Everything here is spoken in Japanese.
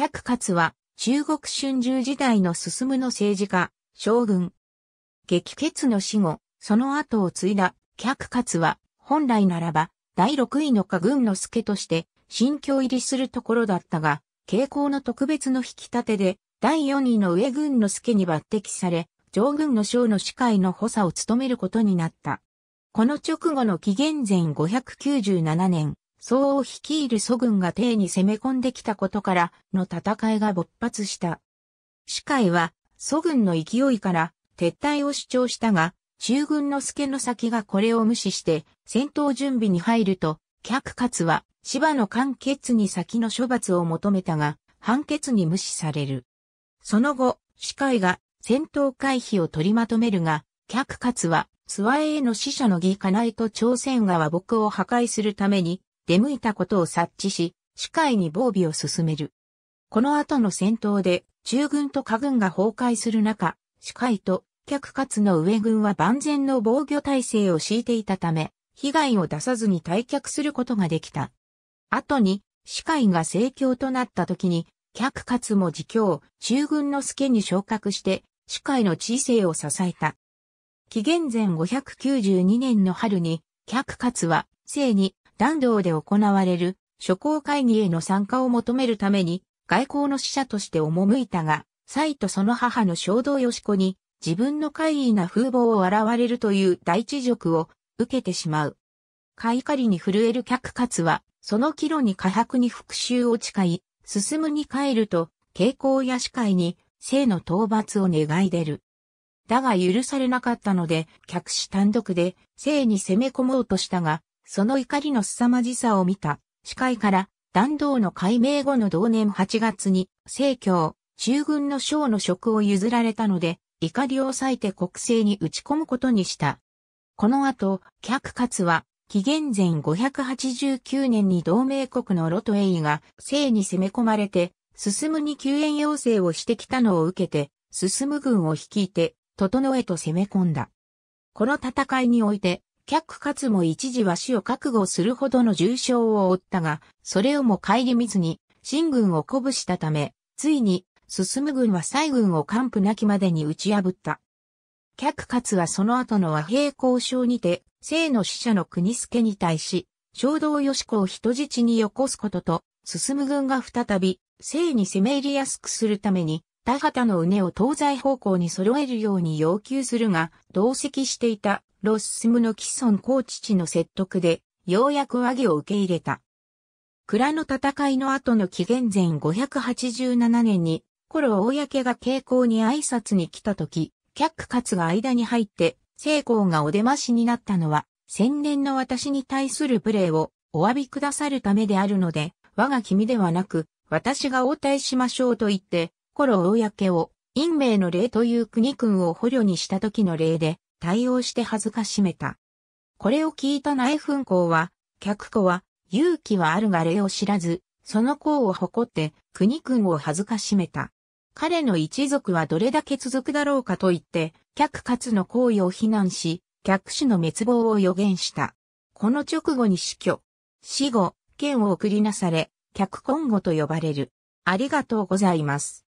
客活は中国春秋時代の進むの政治家、将軍。激血の死後、その後を継いだ客活は本来ならば第6位の家軍の助として新京入りするところだったが、傾向の特別の引き立てで第4位の上軍の助に抜擢され、上軍の将の司会の補佐を務めることになった。この直後の紀元前597年、うを率いる祖軍が帝に攻め込んできたことからの戦いが勃発した。司会は祖軍の勢いから撤退を主張したが、中軍の助の先がこれを無視して戦闘準備に入ると、客勝は芝の完結に先の処罰を求めたが、判決に無視される。その後、司会が戦闘回避を取りまとめるが、客勝は諏訪への死者の義家内と朝鮮側僕を破壊するために出向いたことを察知し、視界に防備を進める。この後の戦闘で、中軍と下軍が崩壊する中、視界と客活の上軍は万全の防御体制を敷いていたため、被害を出さずに退却することができた。後に、司会が盛況となった時に、客活も自供、中軍の助に昇格して、司会の知性を支えた。紀元前592年の春に、客活は、生に、弾道で行われる諸公会議への参加を求めるために外交の使者として赴いたが、蔡とその母の衝動よしこに自分の怪異な風貌を現れるという大地辱を受けてしまう。開花りに震える客活は、その帰路に過白に復讐を誓い、進むに帰ると、傾向や司会に、生の討伐を願い出る。だが許されなかったので、客死単独で、生に攻め込もうとしたが、その怒りの凄まじさを見た、司会から、弾道の解明後の同年8月に、政教、中軍の将の職を譲られたので、怒りを抑えて国政に打ち込むことにした。この後、客勝は、紀元前589年に同盟国のロトエイが、聖に攻め込まれて、進むに救援要請をしてきたのを受けて、進む軍を率いて、整えと攻め込んだ。この戦いにおいて、却かつも一時は死を覚悟するほどの重傷を負ったが、それをも顧みずに、新軍を鼓舞したため、ついに、進む軍は西軍を完膚なきまでに打ち破った。却かつはその後の和平交渉にて、生の死者の国助に対し、衝動よし子を人質によこすことと、進む軍が再び、生に攻め入りやすくするために、田畑の畝を東西方向に揃えるように要求するが、同席していたロススムの既存公父の説得で、ようやく和議を受け入れた。蔵の戦いの後の紀元前587年に、コロ公が傾向に挨拶に来た時、客下が間に入って、聖公がお出ましになったのは、千年の私に対する無礼をお詫びくださるためであるので、我が君ではなく、私が応対しましょうと言って、コロ公を、陰明の礼という国君を捕虜にした時の礼で、対応して恥ずかしめた。これを聞いた内紛公は、客子は、勇気はあるが礼を知らず、その功を誇って国君を恥ずかしめた。彼の一族はどれだけ続くだろうかと言って、客勝の行為を非難し、客氏の滅亡を予言した。この直後に死去。死後、剣を送りなされ、客今後と呼ばれる。ありがとうございます。